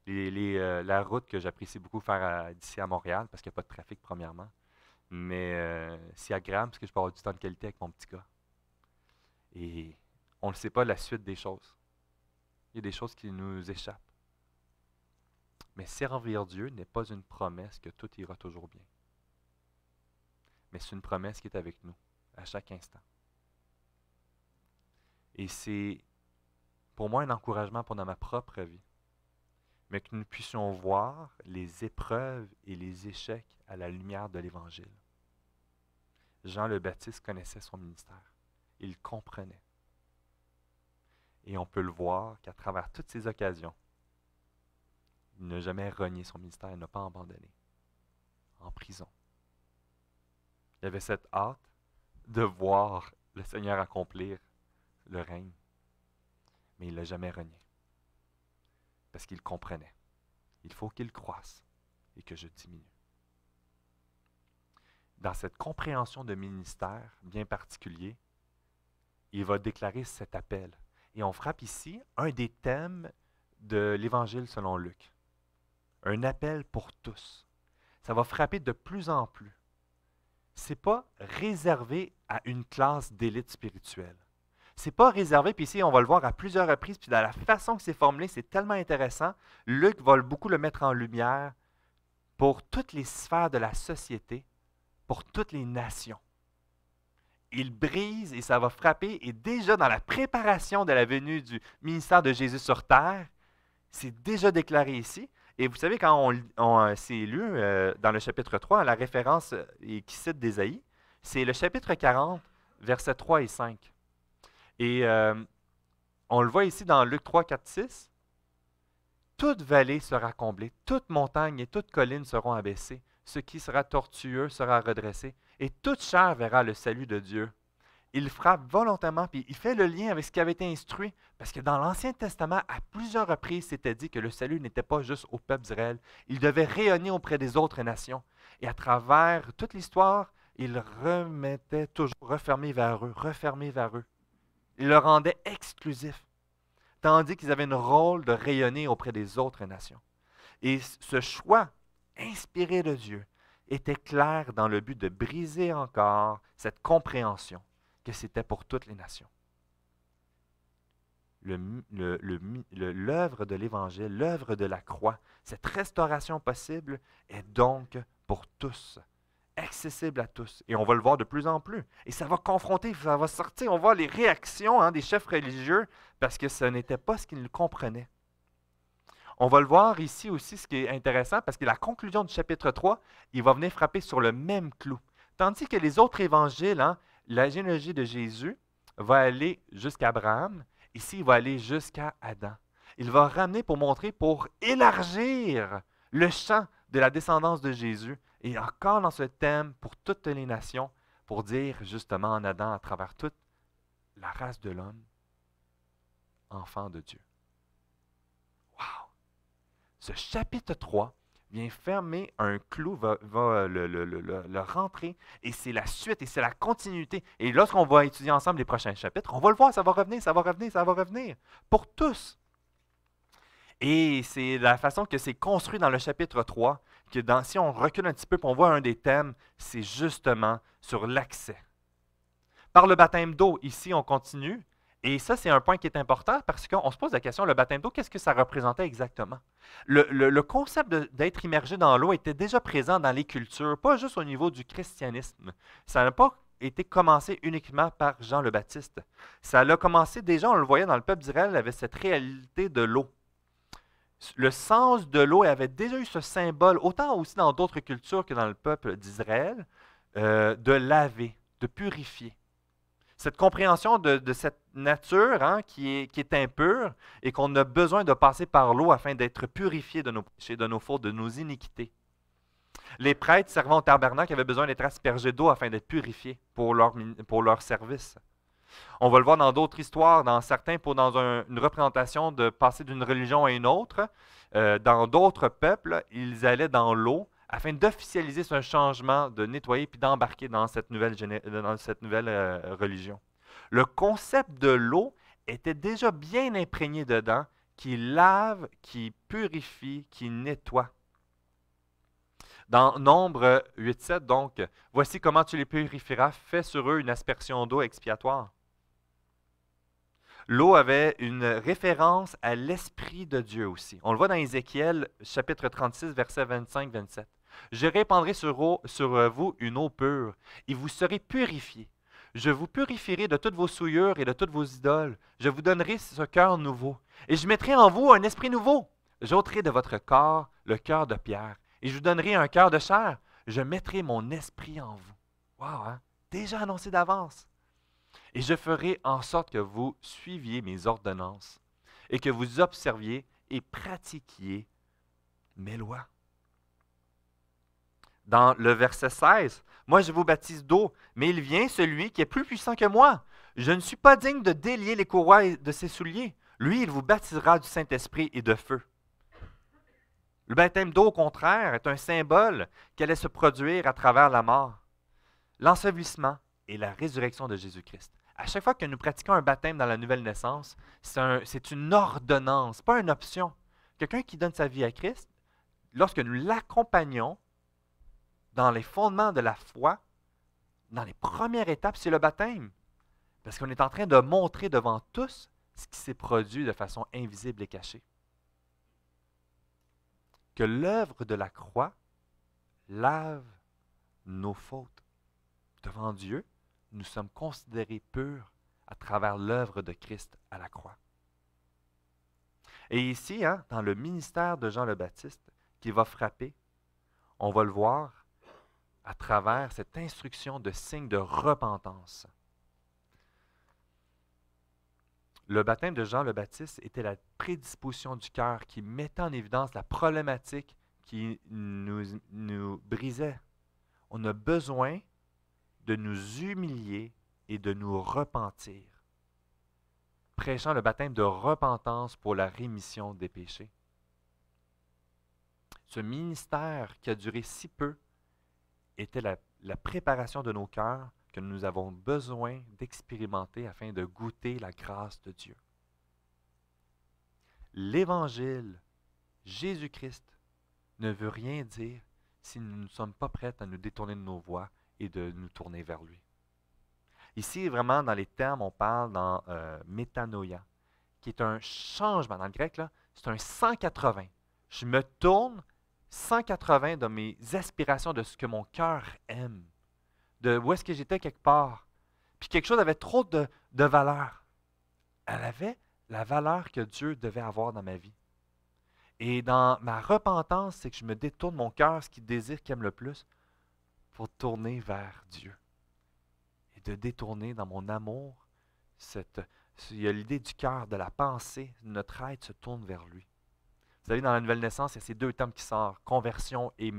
Les, euh, la route que j'apprécie beaucoup faire d'ici à Montréal, parce qu'il n'y a pas de trafic, premièrement. Mais c'est euh, agréable parce que je peux du temps de qualité avec mon petit gars. Et on ne sait pas la suite des choses. Il y a des choses qui nous échappent. Mais servir Dieu n'est pas une promesse que tout ira toujours bien. Mais c'est une promesse qui est avec nous à chaque instant. Et c'est pour moi un encouragement pendant ma propre vie, mais que nous puissions voir les épreuves et les échecs à la lumière de l'Évangile. Jean le Baptiste connaissait son ministère, il comprenait. Et on peut le voir qu'à travers toutes ces occasions, il n'a jamais renié son ministère, il n'a pas abandonné. En prison. Il avait cette hâte de voir le Seigneur accomplir le règne, mais il ne l'a jamais renié. Parce qu'il comprenait. Il faut qu'il croisse et que je diminue. Dans cette compréhension de ministère bien particulier, il va déclarer cet appel. Et on frappe ici un des thèmes de l'Évangile selon Luc un appel pour tous. Ça va frapper de plus en plus. C'est pas réservé à une classe d'élite spirituelle. C'est pas réservé, puis ici, on va le voir à plusieurs reprises, puis dans la façon que c'est formulé, c'est tellement intéressant. Luc va beaucoup le mettre en lumière pour toutes les sphères de la société, pour toutes les nations. Il brise et ça va frapper, et déjà dans la préparation de la venue du ministère de Jésus sur terre, c'est déjà déclaré ici, et vous savez, quand on, s'est euh, c'est lu euh, dans le chapitre 3, la référence euh, qui cite d'Ésaïe, c'est le chapitre 40, versets 3 et 5. Et on le voit ici dans Luc 3, 4, 6. Toute vallée sera comblée, toute montagne et toute colline seront abaissées. Ce qui sera tortueux sera redressé, et toute chair verra le salut de Dieu il frappe volontairement, puis il fait le lien avec ce qui avait été instruit, parce que dans l'Ancien Testament, à plusieurs reprises, c'était dit que le salut n'était pas juste au peuple d'Israël, il devait rayonner auprès des autres nations. Et à travers toute l'histoire, il remettait toujours refermé vers eux, refermé vers eux. Il le rendait exclusif, tandis qu'ils avaient un rôle de rayonner auprès des autres nations. Et ce choix, inspiré de Dieu, était clair dans le but de briser encore cette compréhension que c'était pour toutes les nations. L'œuvre de l'Évangile, l'œuvre de la croix, cette restauration possible est donc pour tous, accessible à tous. Et on va le voir de plus en plus. Et ça va confronter, ça va sortir, on voit les réactions hein, des chefs religieux parce que ce n'était pas ce qu'ils comprenaient. On va le voir ici aussi, ce qui est intéressant, parce que la conclusion du chapitre 3, il va venir frapper sur le même clou. Tandis que les autres évangiles, hein, la généalogie de Jésus va aller jusqu'à Abraham. Ici, il va aller jusqu'à Adam. Il va ramener pour montrer, pour élargir le champ de la descendance de Jésus. Et encore dans ce thème, pour toutes les nations, pour dire justement en Adam, à travers toute la race de l'homme, enfant de Dieu. Wow! Ce chapitre 3 vient fermer un clou, va, va euh, le, rentrer, et c'est la suite, et c'est la continuité. Et lorsqu'on va étudier ensemble les prochains chapitres, on va le voir, ça va revenir, ça va revenir, ça va revenir, pour tous. Et c'est la façon que c'est construit dans le chapitre 3, que si on recule un petit peu, on voit un des thèmes, c'est justement sur l'accès. Par le baptême d'eau, ici, on continue. Et ça, c'est un point qui est important parce qu'on se pose la question, le baptême d'eau, qu'est-ce que ça représentait exactement? Le, concept d'être immergé dans l'eau était déjà présent dans les cultures, pas juste au niveau du christianisme. Ça n'a pas été commencé uniquement par Jean le Baptiste. Ça l'a commencé déjà, on le voyait dans le peuple d'Israël, avait cette réalité de l'eau. Le sens de l'eau avait déjà eu ce symbole, autant aussi dans d'autres cultures que dans le peuple d'Israël, euh, de laver, de purifier. Cette compréhension de, cette nature hein, qui, est, impure et qu'on a besoin de passer par l'eau afin d'être purifié de nos péchés, de nos fautes, de nos iniquités. Les prêtres servant au tabernacle avaient besoin d'être aspergés d'eau afin d'être purifiés pour leur, service. On va le voir dans d'autres histoires, dans certains, pour dans une représentation de passer d'une religion à une autre. Euh, dans d'autres peuples, ils allaient dans l'eau afin d'officialiser ce changement, de nettoyer puis d'embarquer dans cette nouvelle, euh, religion. Le concept de l'eau était déjà bien imprégné dedans, qui lave, qui purifie, qui nettoie. Dans Nombre 8-7, donc, voici comment tu les purifieras, fais sur eux une aspersion d'eau expiatoire. L'eau avait une référence à l'Esprit de Dieu aussi. On le voit dans Ézéchiel chapitre 36, versets 25-27. Je répandrai sur, euh, vous une eau pure, et vous serez purifiés. Je vous purifierai de toutes vos souillures et de toutes vos idoles. Je vous donnerai ce cœur nouveau, et je mettrai en vous un esprit nouveau. J'ôterai de votre corps le cœur de pierre, et je vous donnerai un cœur de chair. Je mettrai mon esprit en vous. Wow, hein? Déjà annoncé d'avance. Et je ferai en sorte que vous suiviez mes ordonnances, et que vous observiez et pratiquiez mes lois dans le verset 16. Moi, je vous baptise d'eau, mais il vient celui qui est plus puissant que moi. Je ne suis pas digne de délier les courroies de ses souliers. Lui, il vous baptisera du Saint-Esprit et de feu. Le baptême d'eau, au contraire, est un symbole qui allait se produire à travers la mort, l'ensevelissement et la résurrection de Jésus-Christ. À chaque fois que nous pratiquons un baptême dans la nouvelle naissance, c'est une ordonnance, pas une option. Quelqu'un qui donne sa vie à Christ, lorsque nous l'accompagnons dans les fondements de la foi, dans les premières étapes, c'est le baptême. Parce qu'on est en train de montrer devant tous ce qui s'est produit de façon invisible et cachée. Que l'œuvre de la croix lave nos fautes. Devant Dieu, nous sommes considérés purs à travers l'œuvre de Christ à la croix. Et ici, hein, dans le ministère de Jean le Baptiste, qui va frapper, on va le voir à travers cette instruction de signe de repentance. Le baptême de Jean le Baptiste était la prédisposition du cœur qui mettait en évidence la problématique qui nous, nous brisait. On a besoin de nous humilier et de nous repentir, prêchant le baptême de repentance pour la rémission des péchés. Ce ministère qui a duré si peu était la, préparation de nos cœurs que nous avons besoin d'expérimenter afin de goûter la grâce de Dieu. L'Évangile, Jésus-Christ, ne veut rien dire si nous ne sommes pas prêts à nous détourner de nos voies et de nous tourner vers lui. Ici, vraiment, dans les termes, on parle dans euh, métanoïa, qui est un changement. Dans le grec, c'est un 180. Je me tourne 180 de mes aspirations, de ce que mon cœur aime, de où est-ce que j'étais quelque part. Puis quelque chose avait trop de, valeur. Elle avait la valeur que Dieu devait avoir dans ma vie. Et dans ma repentance, c'est que je me détourne mon cœur, ce qu'il désire, qu'il aime le plus, pour tourner vers Dieu. Et de détourner dans mon amour, cette, il y a l'idée du cœur, de la pensée, notre être se tourne vers lui. Vous avez dans la nouvelle naissance, il y a ces deux termes qui sortent, conversion et,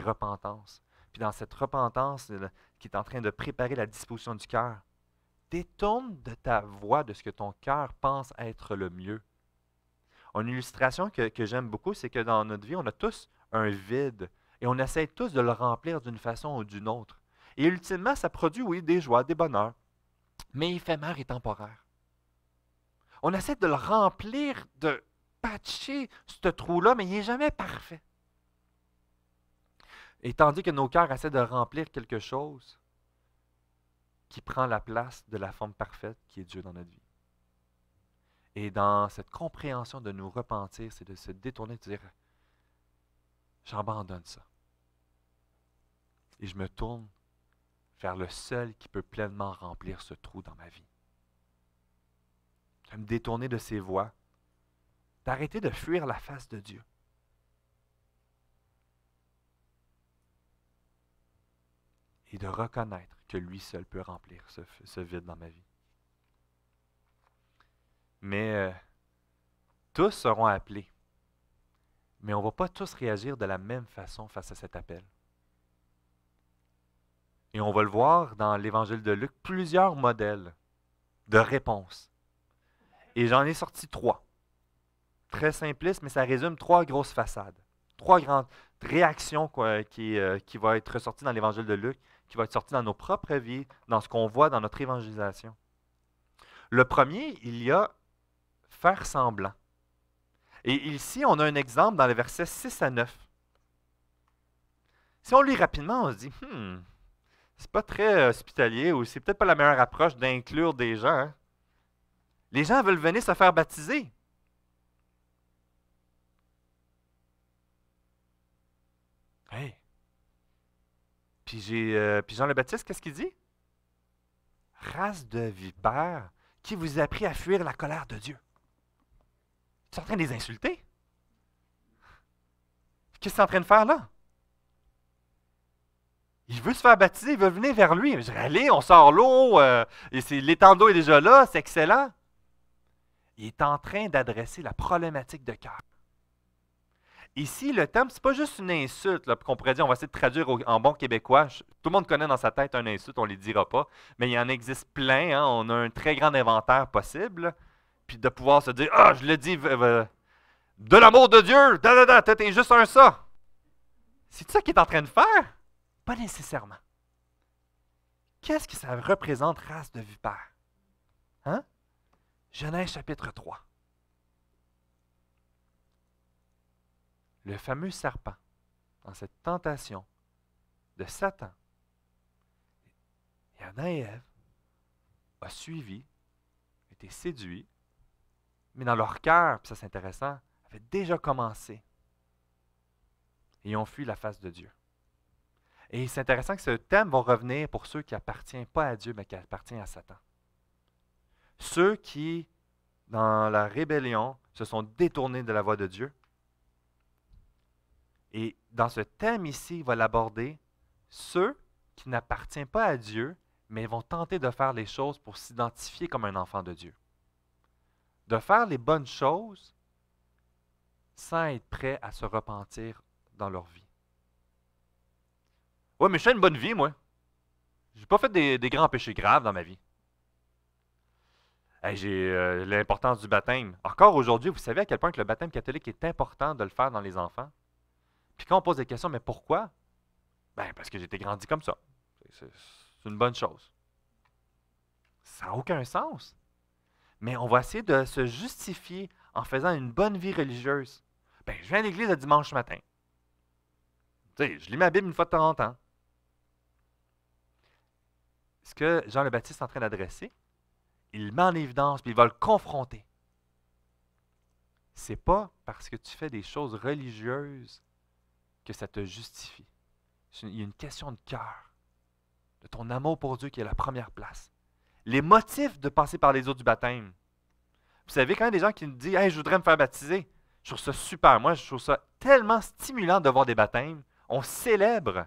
repentance. Puis dans cette repentance euh, qui est en train de préparer la disposition du cœur, détourne de ta voix de ce que ton cœur pense être le mieux. Une illustration que, que j'aime beaucoup, c'est que dans notre vie, on a tous un vide et on essaie tous de le remplir d'une façon ou d'une autre. Et ultimement, ça produit, oui, des joies, des bonheurs, mais éphémères et temporaire. On essaie de le remplir de, ce trou-là, mais il n'est jamais parfait. Et tandis que nos cœurs essaient de remplir quelque chose qui prend la place de la forme parfaite qui est Dieu dans notre vie. Et dans cette compréhension de nous repentir, c'est de se détourner, de dire, j'abandonne ça. Et je me tourne vers le seul qui peut pleinement remplir ce trou dans ma vie. Je vais me détourner de ces voies d'arrêter de fuir la face de Dieu. Et de reconnaître que lui seul peut remplir ce, vide dans ma vie. Mais euh, tous seront appelés. Mais on ne va pas tous réagir de la même façon face à cet appel. Et on va le voir dans l'évangile de Luc, plusieurs modèles de réponse. Et j'en ai sorti trois très simpliste, mais ça résume trois grosses façades, trois grandes réactions quoi, euh, qui, vont être ressorties dans l'évangile de Luc, qui vont être sorties dans nos propres vies, dans ce qu'on voit dans notre évangélisation. Le premier, il y a faire semblant. Et ici, on a un exemple dans les versets 6 à 9. Si on lit rapidement, on se dit, hmm, c'est pas très hospitalier ou c'est peut-être pas la meilleure approche d'inclure des gens. Hein. Les gens veulent venir se faire baptiser. Puis, j'ai, euh, puis Jean le Baptiste, qu'est-ce qu'il dit? Race de vipère qui vous a pris à fuir la colère de Dieu? Tu es en train de les insulter? Qu'est-ce qu'il est en train de faire là? Il veut se faire baptiser, il veut venir vers lui. Je dire « allez, on sort l'eau, euh, et est déjà là, c'est excellent. Il est en train d'adresser la problématique de cœur. Ici, le terme, c'est pas juste une insulte, qu'on pourrait dire, on va essayer de traduire en bon québécois. tout le monde connaît dans sa tête un insulte, on ne les dira pas, mais il y en existe plein, hein. on a un très grand inventaire possible. Puis de pouvoir se dire, ah, je le dis, de l'amour de Dieu, da da t'es juste un ça. C'est ça qu'il est en train de faire? Pas nécessairement. Qu'est-ce que ça représente, race de vipère? Hein? Genèse chapitre 3. le fameux serpent, dans cette tentation de Satan, et Adam et Ève ont suivi, ont été séduits, mais dans leur cœur, ça c'est intéressant, avait déjà commencé. Et ont fui la face de Dieu. Et c'est intéressant que ce thème va revenir pour ceux qui n'appartiennent pas à Dieu, mais qui appartiennent à Satan. Ceux qui, dans la rébellion, se sont détournés de la voie de Dieu, et dans ce thème ici, il va l'aborder ceux qui n'appartiennent pas à Dieu, mais vont tenter de faire les choses pour s'identifier comme un enfant de Dieu. De faire les bonnes choses sans être prêt à se repentir dans leur vie. Oui, mais je fais une bonne vie, moi. Je n'ai pas fait des, grands péchés graves dans ma vie. J'ai euh, l'importance du baptême. Encore aujourd'hui, vous savez à quel point que le baptême catholique est important de le faire dans les enfants? Puis quand on pose des questions, mais pourquoi? Ben, parce que j'ai été grandi comme ça. C'est une bonne chose. Ça n'a aucun sens. Mais on va essayer de se justifier en faisant une bonne vie religieuse. Ben, je viens à l'église le dimanche matin. Tu sais, je lis ma Bible une fois de temps en temps. Ce que Jean le Baptiste est en train d'adresser, il met en évidence, puis il va le confronter. C'est pas parce que tu fais des choses religieuses que ça te justifie. il y a une question de cœur, de ton amour pour Dieu qui est la première place. Les motifs de passer par les eaux du baptême. Vous savez, quand il y a des gens qui nous disent je voudrais me faire baptiser, je trouve ça super. Moi, je trouve ça tellement stimulant de voir des baptêmes. On célèbre.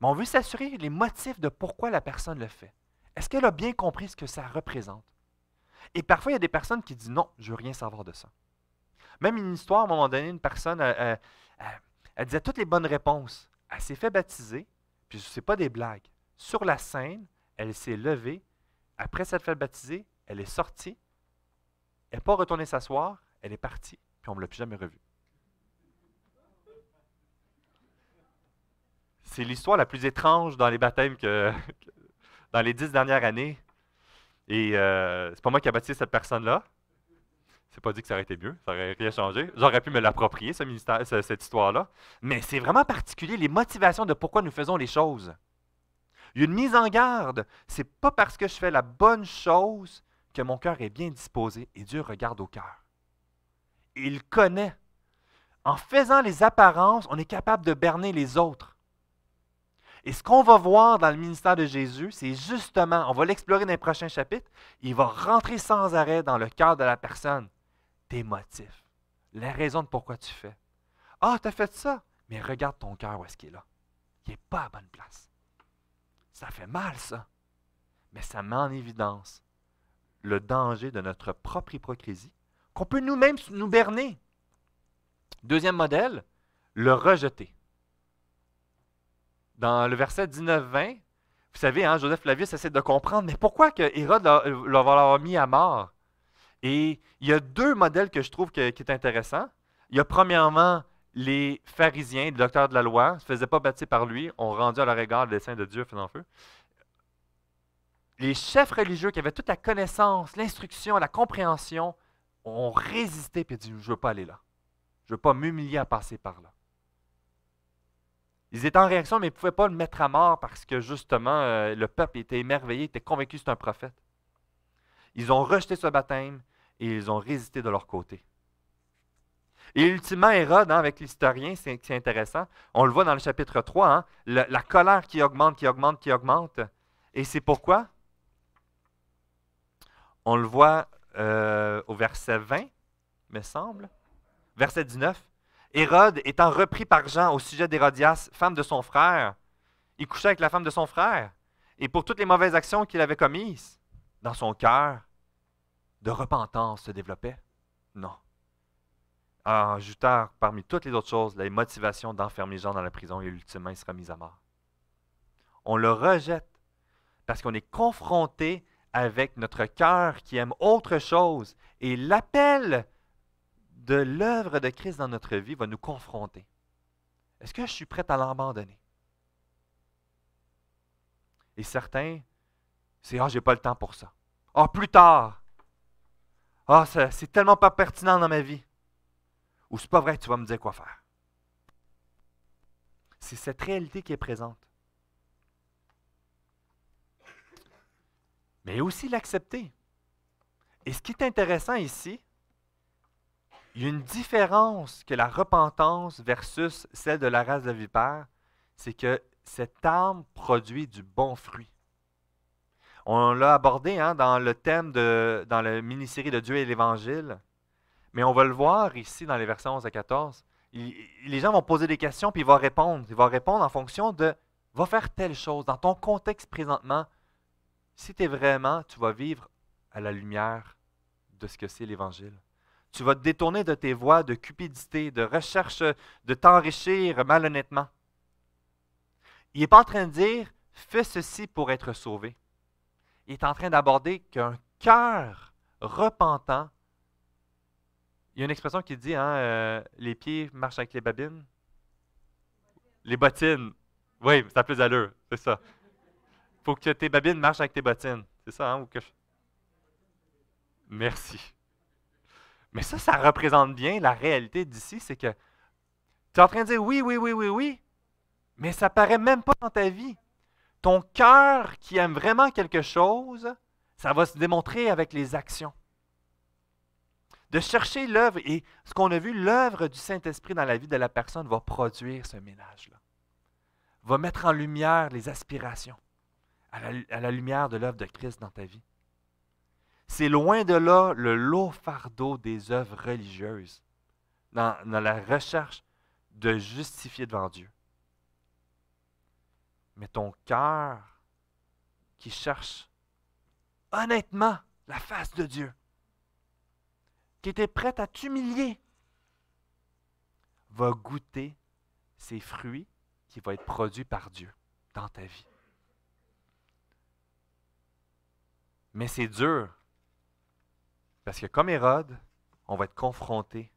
Mais on veut s'assurer les motifs de pourquoi la personne le fait. Est-ce qu'elle a bien compris ce que ça représente? Et parfois, il y a des personnes qui disent non, je ne veux rien savoir de ça. Même une histoire, à un moment donné, une personne, euh, euh, euh, elle disait toutes les bonnes réponses. Elle s'est fait baptiser, puis ce n'est pas des blagues. Sur la scène, elle s'est levée. Après s'être fait baptiser, elle est sortie. Elle n'est pas retournée s'asseoir, elle est partie, puis on ne l'a plus jamais revue. C'est l'histoire la plus étrange dans les baptêmes que, dans les dix dernières années. Et euh, c'est pas moi qui ai baptisé cette personne-là. C'est pas dit que ça aurait été mieux, ça aurait rien changé. J'aurais pu me l'approprier, ce ministère, cette histoire-là. Mais c'est vraiment particulier les motivations de pourquoi nous faisons les choses. Il y a une mise en garde. C'est pas parce que je fais la bonne chose que mon cœur est bien disposé et Dieu regarde au cœur. Il connaît. En faisant les apparences, on est capable de berner les autres. Et ce qu'on va voir dans le ministère de Jésus, c'est justement, on va l'explorer dans les prochains chapitres, il va rentrer sans arrêt dans le cœur de la personne tes motifs, les raisons de pourquoi tu fais. Ah, tu as fait ça, mais regarde ton cœur où est-ce qu'il est là. Il n'est pas à bonne place. Ça fait mal, ça. Mais ça met en évidence le danger de notre propre hypocrisie, qu'on peut nous-mêmes nous berner. Deuxième modèle, le rejeter. Dans le verset 19-20, vous savez, hein, Joseph Flavius essaie de comprendre, mais pourquoi que Hérode l'a euh, mis à mort? Et il y a deux modèles que je trouve qui est intéressant. Il y a premièrement les pharisiens, les docteurs de la loi, ne se faisaient pas bâtir par lui, ont rendu à leur égard le dessein de Dieu faisant feu. Les chefs religieux qui avaient toute la connaissance, l'instruction, la compréhension, ont résisté et dit Je ne veux pas aller là. Je ne veux pas m'humilier à passer par là. Ils étaient en réaction, mais ils ne pouvaient pas le mettre à mort parce que justement, euh, le peuple était émerveillé, était convaincu que c'est un prophète. Ils ont rejeté ce baptême, et ils ont résisté de leur côté. Et ultimement, Hérode, hein, avec l'historien, c'est intéressant, on le voit dans le chapitre 3, hein, la, colère qui augmente, qui augmente, qui augmente. Et c'est pourquoi on le voit euh, au verset 20, me semble, verset 19. Hérode, étant repris par Jean au sujet d'Hérodias, femme de son frère, il couchait avec la femme de son frère. Et pour toutes les mauvaises actions qu'il avait commises dans son cœur, de repentance se développait? Non. En ajoutant parmi toutes les autres choses les motivations d'enfermer gens dans la prison et ultimement il sera mis à mort. On le rejette parce qu'on est confronté avec notre cœur qui aime autre chose et l'appel de l'œuvre de Christ dans notre vie va nous confronter. Est-ce que je suis prêt à l'abandonner? Et certains, c'est Ah, j'ai pas le temps pour ça. Ah, plus tard. Ah, c'est tellement pas pertinent dans ma vie. Ou c'est pas vrai, tu vas me dire quoi faire. C'est cette réalité qui est présente. Mais aussi l'accepter. Et ce qui est intéressant ici, il y a une différence que la repentance versus celle de la race de vipère, c'est que cette âme produit du bon fruit. On l'a abordé hein, dans le thème de dans la mini-série de Dieu et l'Évangile. Mais on va le voir ici dans les versets 11 à 14. les gens vont poser des questions, puis il va répondre. Il va répondre en fonction de va faire telle chose dans ton contexte présentement. Si tu es vraiment, tu vas vivre à la lumière de ce que c'est l'Évangile. Tu vas te détourner de tes voies de cupidité, de recherche, de t'enrichir malhonnêtement. Il n'est pas en train de dire fais ceci pour être sauvé il est en train d'aborder qu'un cœur repentant, il y a une expression qui dit, hein, euh, les pieds marchent avec les babines. Les bottines. Oui, ça a plus d'allure, c'est ça. faut que tes babines marchent avec tes bottines. C'est ça, hein, Ou que Merci. Mais ça, ça représente bien la réalité d'ici, c'est que tu es en train de dire oui, oui, oui, oui, oui, mais ça paraît même pas dans ta vie ton cœur qui aime vraiment quelque chose, ça va se démontrer avec les actions. De chercher l'œuvre, et ce qu'on a vu, l'œuvre du Saint-Esprit dans la vie de la personne va produire ce ménage-là, va mettre en lumière les aspirations à la, lumière de l'œuvre de Christ dans ta vie. C'est loin de là le lourd fardeau des œuvres religieuses dans la recherche de justifier devant Dieu mais ton cœur qui cherche honnêtement la face de Dieu, qui était prête à t'humilier, va goûter ces fruits qui vont être produits par Dieu dans ta vie. Mais c'est dur, parce que comme Hérode, on va être confronté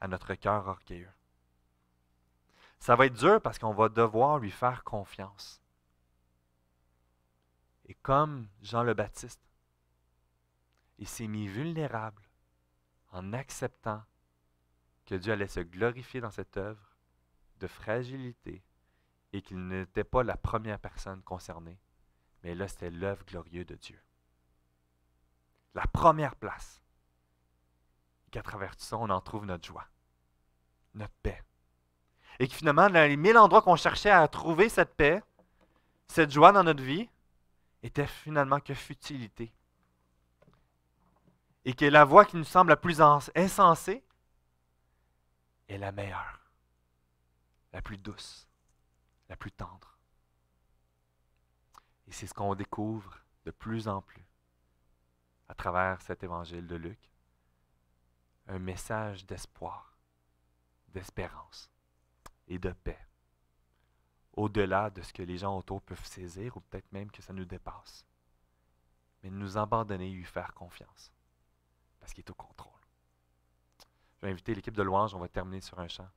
à notre cœur orgueilleux. Ça va être dur parce qu'on va devoir lui faire confiance. Et comme Jean le Baptiste, il s'est mis vulnérable en acceptant que Dieu allait se glorifier dans cette œuvre de fragilité et qu'il n'était pas la première personne concernée, mais là c'était l'œuvre glorieuse de Dieu. La première place. Qu'à travers tout ça, on en trouve notre joie, notre paix, et que finalement, dans les mille endroits qu'on cherchait à trouver cette paix, cette joie dans notre vie, était finalement que futilité. Et que la voie qui nous semble la plus insensée est la meilleure, la plus douce, la plus tendre. Et c'est ce qu'on découvre de plus en plus à travers cet évangile de Luc, un message d'espoir, d'espérance et de paix, au-delà de ce que les gens autour peuvent saisir ou peut-être même que ça nous dépasse. Mais nous abandonner et lui faire confiance, parce qu'il est au contrôle. Je vais inviter l'équipe de louange, on va terminer sur un chant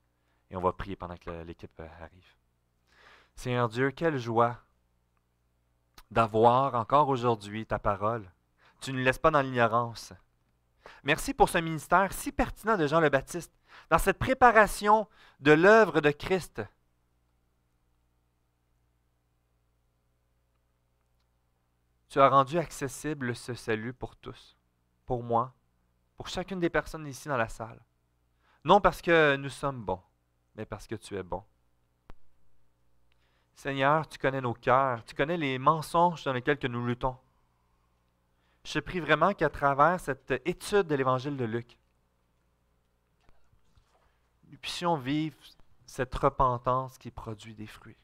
et on va prier pendant que l'équipe euh, arrive. Seigneur Dieu, quelle joie d'avoir encore aujourd'hui ta parole. Tu ne nous laisses pas dans l'ignorance. Merci pour ce ministère si pertinent de Jean le Baptiste dans cette préparation de l'œuvre de Christ. Tu as rendu accessible ce salut pour tous, pour moi, pour chacune des personnes ici dans la salle. Non parce que nous sommes bons, mais parce que tu es bon. Seigneur, tu connais nos cœurs, tu connais les mensonges dans lesquels nous luttons. Je prie vraiment qu'à travers cette étude de l'évangile de Luc, nous puissions vivre cette repentance qui produit des fruits,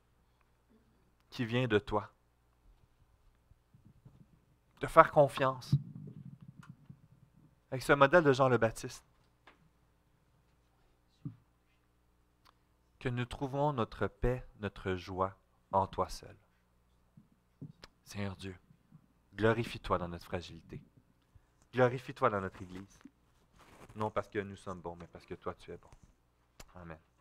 qui vient de toi. De faire confiance avec ce modèle de Jean le Baptiste. Que nous trouvons notre paix, notre joie en toi seul. Seigneur Dieu, glorifie-toi dans notre fragilité. Glorifie-toi dans notre Église. Non parce que nous sommes bons, mais parce que toi tu es bon. Amen.